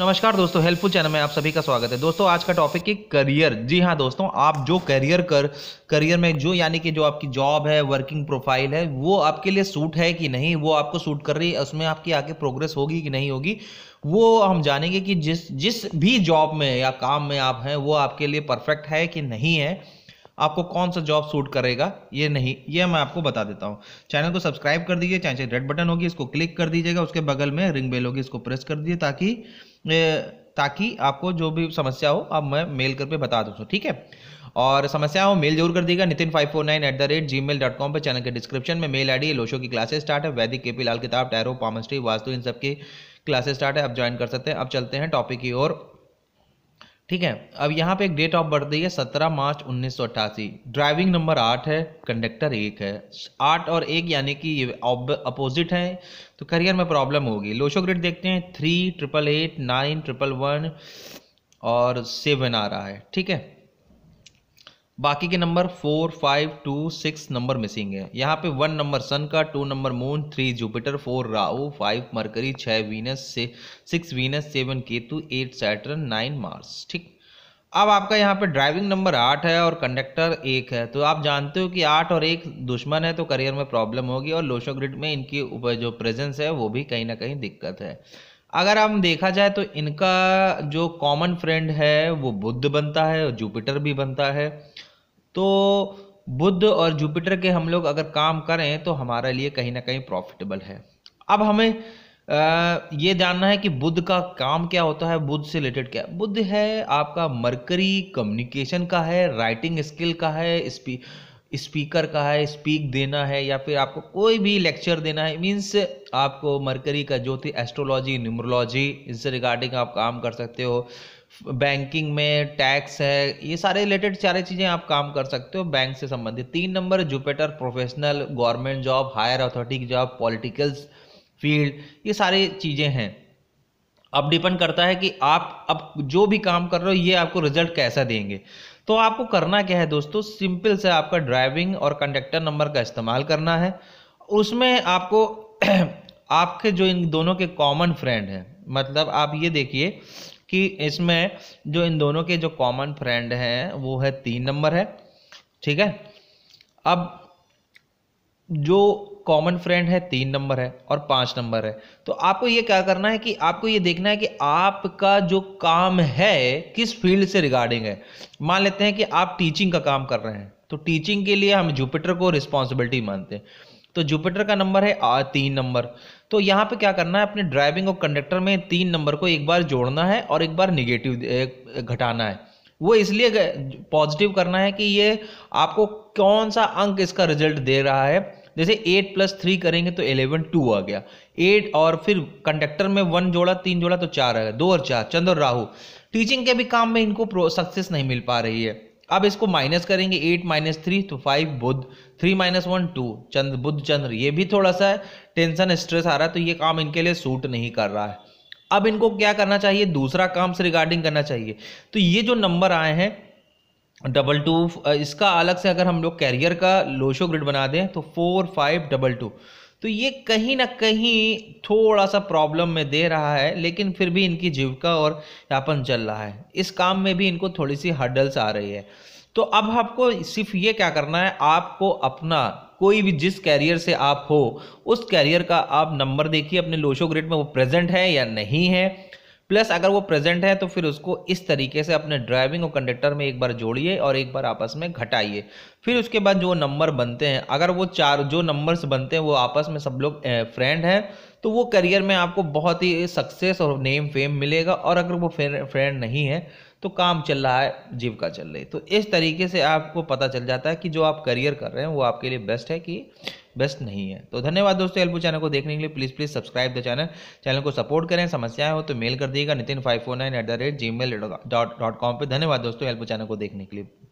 नमस्कार दोस्तों helpful channel में आप सभी का स्वागत है दोस्तों आज का टॉपिक है करियर जी हाँ दोस्तों आप जो करियर कर करियर में जो यानी कि जो आपकी जॉब है वर्किंग प्रोफाइल है वो आपके लिए सूट है कि नहीं वो आपको सूट कर रही है उसमें आपकी आगे प्रोग्रेस होगी कि नहीं होगी वो हम जानेंगे कि जिस जिस भी जॉब में या काम में आप हैं वो आपके लिए परफेक्ट है कि नहीं है आपको कौन सा जॉब सूट करेगा ये नहीं ये मैं आपको बता देता हूँ चैनल को सब्सक्राइब कर दीजिए चाहे रेड बटन होगी इसको क्लिक कर दीजिएगा उसके बगल में रिंग बेल होगी इसको प्रेस कर दीजिए ताकि ताकि आपको जो भी समस्या हो आप मैं मेल करके बता दूँ ठीक है और समस्या हो मेल जरूर कर दीजिएगा Nitin five four nine at the rate Gmail dot com पर चैनल के डिस्क्रिप्शन में मेल आई डी लोशो की क्लासेस स्टार्ट है वैदिक के पी लाल किताब टैरो पामस्ट्री वास्तु इन सब की क्लासेस स्टार्ट है आप ज्वाइन कर सकते हैं अब चलते हैं टॉपिक की ओर ठीक है अब यहाँ पे एक डेट ऑफ बर्थ दी है सत्रह मार्च उन्नीस सौ अट्ठासी ड्राइविंग नंबर आठ है कंडक्टर एक है आठ और एक यानी कि ये अपोजिट है तो करियर में प्रॉब्लम होगी लोशो ग्रेड देखते हैं three triple eight nine triple one और सेवन आ रहा है ठीक है बाकी के number four five two six number missing है यहाँ पे वन नंबर सन का two number moon three Jupiter four Rahu five Mercury छः वीनस से six Venus seven Ketu eight Saturn nine Mars ठीक अब आपका यहाँ पे ड्राइविंग नंबर आठ है और कंडक्टर एक है तो आप जानते हो कि आठ और एक दुश्मन है तो करियर में प्रॉब्लम होगी और लोशो ग्रिड में इनकी ऊपर जो प्रेजेंस है वो भी कहीं ना कहीं दिक्कत है अगर हम देखा जाए तो इनका जो कॉमन फ्रेंड है वो बुद्ध बनता है और जुपिटर भी बनता है तो बुद्ध और जुपिटर के हम लोग अगर काम करें तो हमारे लिए कहीं ना कहीं प्रॉफिटेबल है अब हमें ये जानना है कि बुद्ध का काम क्या होता है बुद्ध से रिलेटेड क्या बुद्ध है आपका मरकरी कम्युनिकेशन का है राइटिंग स्किल का है स्पी स्पीकर का है स्पीक देना है या फिर आपको कोई भी लेक्चर देना है मीन्स आपको मरकरी का जो थी एस्ट्रोलॉजी न्यूमरोलॉजी इससे रिगार्डिंग आप काम कर सकते हो बैंकिंग में टैक्स है ये सारे रिलेटेड सारे चीज़ें आप काम कर सकते हो बैंक से संबंधित तीन number Jupiter professional government job higher authority job politicals field ये सारी चीज़ें हैं अब डिपेंड करता है कि आप अब जो भी काम कर रहे हो ये आपको रिजल्ट कैसा देंगे तो आपको करना क्या है दोस्तों सिंपल से आपका ड्राइविंग और कंडक्टर नंबर का इस्तेमाल करना है उसमें आपको आपके जो इन दोनों के कॉमन फ्रेंड हैं मतलब आप ये देखिए कि इसमें जो इन दोनों के जो कॉमन फ्रेंड हैं वो है तीन नंबर है ठीक है अब जो कॉमन फ्रेंड है तीन नंबर है और पाँच नंबर है तो आपको ये क्या करना है कि आपको ये देखना है कि आपका जो काम है किस फील्ड से रिगार्डिंग है मान लेते हैं कि आप टीचिंग का काम कर रहे हैं तो टीचिंग के लिए हम जुपिटर को रिस्पॉन्सिबिलिटी मानते हैं तो जुपिटर का नंबर है तीन नंबर तो यहाँ पे क्या करना है अपने ड्राइविंग और कंडक्टर में तीन नंबर को एक बार जोड़ना है और एक बार निगेटिव घटाना है वो इसलिए पॉजिटिव करना है कि ये आपको कौन सा अंक इसका रिजल्ट दे रहा है जैसे एट प्लस थ्री करेंगे तो एलेवन टू आ गया एट और फिर कंडक्टर में वन जोड़ा तीन जोड़ा तो चार आ गया दो और चार चंद्र और राहु टीचिंग के भी काम में इनको सक्सेस नहीं मिल पा रही है अब इसको माइनस करेंगे एट माइनस थ्री तो five Budh three minus one two Chandra Budh Chandra ये भी थोड़ा सा टेंशन स्ट्रेस आ रहा है तो ये काम इनके लिए सूट नहीं कर रहा है अब इनको क्या करना चाहिए दूसरा काम से रिगार्डिंग करना चाहिए तो ये जो नंबर आए हैं डबल टू इसका अलग से अगर हम लोग कैरियर का लोशो ग्रिड बना दें तो फोर फाइव डबल टू तो ये कहीं ना कहीं थोड़ा सा प्रॉब्लम में दे रहा है लेकिन फिर भी इनकी जीविका और यापन चल रहा है इस काम में भी इनको थोड़ी सी हर्डल्स आ रही है तो अब आपको सिर्फ ये क्या करना है आपको अपना कोई भी जिस कैरियर से आप हो उस कैरियर का आप नंबर देखिए अपने लोशो ग्रिड में वो प्रेजेंट है या नहीं है प्लस अगर वो प्रेजेंट है तो फिर उसको इस तरीके से अपने ड्राइविंग और कंडक्टर में एक बार जोड़िए और एक बार आपस में घटाइए फिर उसके बाद जो नंबर बनते हैं अगर वो चार जो नंबर्स बनते हैं वो आपस में सब लोग फ्रेंड हैं तो वो करियर में आपको बहुत ही सक्सेस और नेम फेम मिलेगा और अगर वो फ्रेंड नहीं है तो काम चल रहा है जीविका चल रही तो इस तरीके से आपको पता चल जाता है कि जो आप करियर कर रहे हैं वो आपके लिए बेस्ट है कि बेस्ट नहीं है तो धन्यवाद दोस्तों एल्बू चैनल को देखने के लिए please please subscribe the channel channel को सपोर्ट करें समस्याएं हो तो मेल कर दिएगा Nitin five four nine at the rate Gmail dot dot com पर धन्यवाद दोस्तों एल्बू चैनल को देखने के लिए